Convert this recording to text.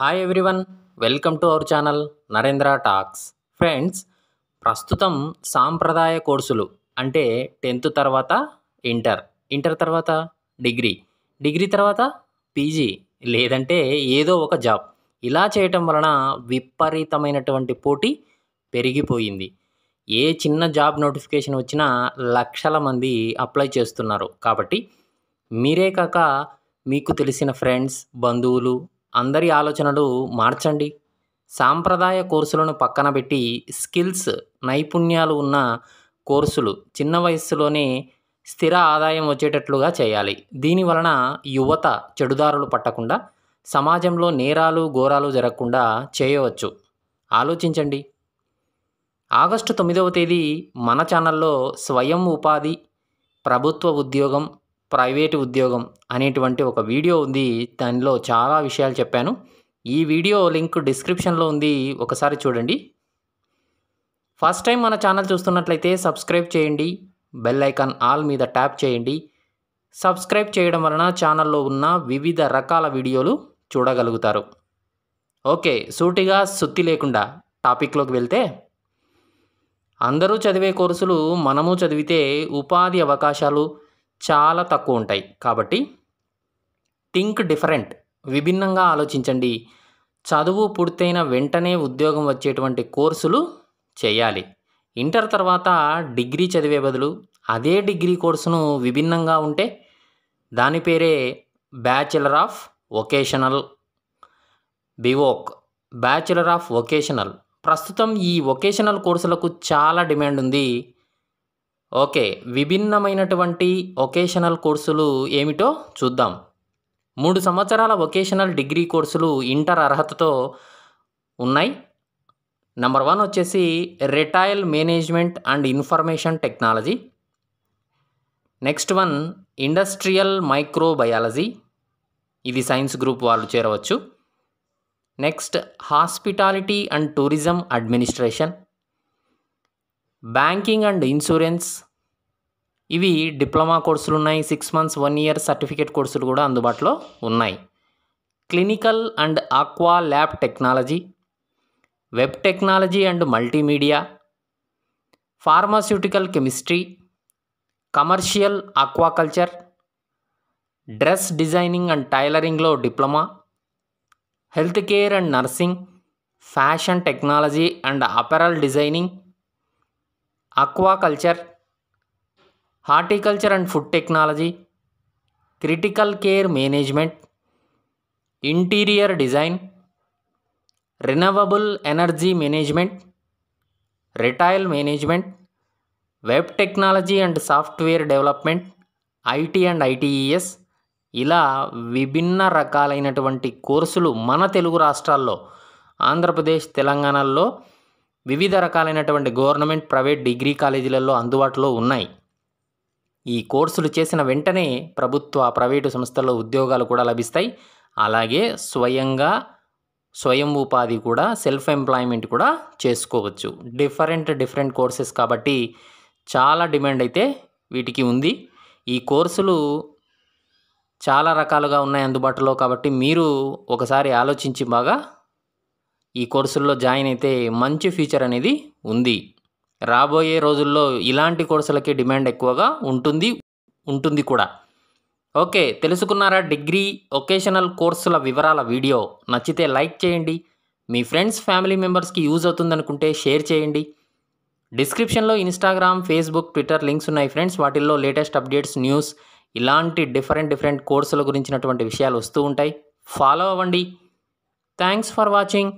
hi everyone welcome to our channel Narendra talks friends ప్రస్తుతం సాంప్రదాయ కోర్సులు అంటే టెన్త్ తర్వాత ఇంటర్ ఇంటర్ తర్వాత డిగ్రీ డిగ్రీ తర్వాత పీజీ లేదంటే ఏదో ఒక జాబ్ ఇలా చేయటం వలన విపరీతమైనటువంటి పోటీ పెరిగిపోయింది ఏ చిన్న జాబ్ నోటిఫికేషన్ వచ్చినా లక్షల మంది అప్లై చేస్తున్నారు కాబట్టి మీరే కాక మీకు తెలిసిన ఫ్రెండ్స్ బంధువులు అందరి ఆలోచనలు మార్చండి సాంప్రదాయ కోర్సులను పక్కన పెట్టి స్కిల్స్ నైపుణ్యాలు ఉన్న కోర్సులు చిన్న వయస్సులోనే స్థిర ఆదాయం వచ్చేటట్లుగా చేయాలి దీని వలన యువత చెడుదారులు పట్టకుండా సమాజంలో నేరాలు ఘోరాలు జరగకుండా చేయవచ్చు ఆలోచించండి ఆగస్టు తొమ్మిదవ తేదీ మన ఛానల్లో స్వయం ఉపాధి ప్రభుత్వ ఉద్యోగం ప్రైవేటు ఉద్యోగం అనేటువంటి ఒక వీడియో ఉంది దానిలో చాలా విషయాలు చెప్పాను ఈ వీడియో లింక్ డిస్క్రిప్షన్లో ఉంది ఒకసారి చూడండి ఫస్ట్ టైం మన ఛానల్ చూస్తున్నట్లయితే సబ్స్క్రైబ్ చేయండి బెల్ ఐకాన్ ఆల్ మీద ట్యాప్ చేయండి సబ్స్క్రైబ్ చేయడం వలన ఛానల్లో ఉన్న వివిధ రకాల వీడియోలు చూడగలుగుతారు ఓకే సూటిగా సుత్తి లేకుండా టాపిక్లోకి వెళ్తే అందరూ చదివే కోర్సులు మనము చదివితే ఉపాధి అవకాశాలు చాలా తక్కువ ఉంటాయి కాబట్టి థింక్ డిఫరెంట్ విభిన్నంగా ఆలోచించండి చదువు పూర్తయిన వెంటనే ఉద్యోగం వచ్చేటువంటి కోర్సులు చేయాలి ఇంటర్ తర్వాత డిగ్రీ చదివే బదులు అదే డిగ్రీ కోర్సును విభిన్నంగా ఉంటే దాని పేరే bachelor of vocational BVoc bachelor of vocational ప్రస్తుతం ఈ వొకేషనల్ కోర్సులకు చాలా డిమాండ్ ఉంది ఓకే విభిన్నమైనటువంటి వొకేషనల్ కోర్సులు ఏమిటో చూద్దాం మూడు సంవత్సరాల వొకేషనల్ డిగ్రీ కోర్సులు ఇంటర్ అర్హతతో ఉన్నాయి నెంబర్ వన్ వచ్చేసి retail management and information technology next one industrial microbiology ఇది సైన్స్ గ్రూప్ వాళ్ళు చేరవచ్చు next hospitality and tourism administration banking and insurance ఇవి డిప్లొమా కోర్సులు ఉన్నాయి six months one year certificate కోర్సులు కూడా అందుబాటులో ఉన్నాయి clinical and aqua lab technology web technology and multimedia pharmaceutical chemistry commercial aquaculture dress designing and టైలరింగ్లో diploma health care and nursing fashion technology and apparel designing aquaculture horticulture and food technology critical care management interior design renewable energy management retail management web technology and software development IT and ITES ఇలా విభిన్న రకాలైనటువంటి కోర్సులు మన తెలుగు రాష్ట్రాల్లో ఆంధ్రప్రదేశ్ తెలంగాణల్లో వివిధ రకాలైనటువంటి government private degree కాలేజీలలో అందుబాటులో ఉన్నాయి ఈ కోర్సులు చేసిన వెంటనే ప్రభుత్వ ప్రైవేటు సంస్థల్లో ఉద్యోగాలు కూడా లభిస్తాయి అలాగే స్వయంగా స్వయం ఉపాధి కూడా సెల్ఫ్ ఎంప్లాయ్మెంట్ కూడా చేసుకోవచ్చు డిఫరెంట్ డిఫరెంట్ కోర్సెస్ కాబట్టి చాలా డిమాండ్ అయితే వీటికి ఉంది ఈ కోర్సులు చాలా రకాలుగా ఉన్నాయి అందుబాటులో కాబట్టి మీరు ఒకసారి ఆలోచించి బాగా ఈ కోర్సుల్లో జాయిన్ అయితే మంచి ఫ్యూచర్ అనేది ఉంది రాబోయే రోజుల్లో ఇలాంటి కోర్సులకి డిమాండ్ ఎక్కువగా ఉంటుంది ఉంటుంది కూడా ఓకే తెలుసుకున్నారా డిగ్రీ ఒకేషనల్ కోర్సుల వివరాల వీడియో నచ్చితే లైక్ చేయండి మీ ఫ్రెండ్స్ ఫ్యామిలీ మెంబర్స్కి యూజ్ అవుతుందనుకుంటే షేర్ చేయండి డిస్క్రిప్షన్లో ఇన్స్టాగ్రామ్ ఫేస్బుక్ ట్విట్టర్ లింక్స్ ఉన్నాయి ఫ్రెండ్స్ వాటిల్లో లేటెస్ట్ అప్డేట్స్ న్యూస్ ఇలాంటి డిఫరెంట్ డిఫరెంట్ కోర్సుల గురించినటువంటి విషయాలు వస్తూ ఉంటాయి ఫాలో అవ్వండి థ్యాంక్స్ ఫర్ వాచింగ్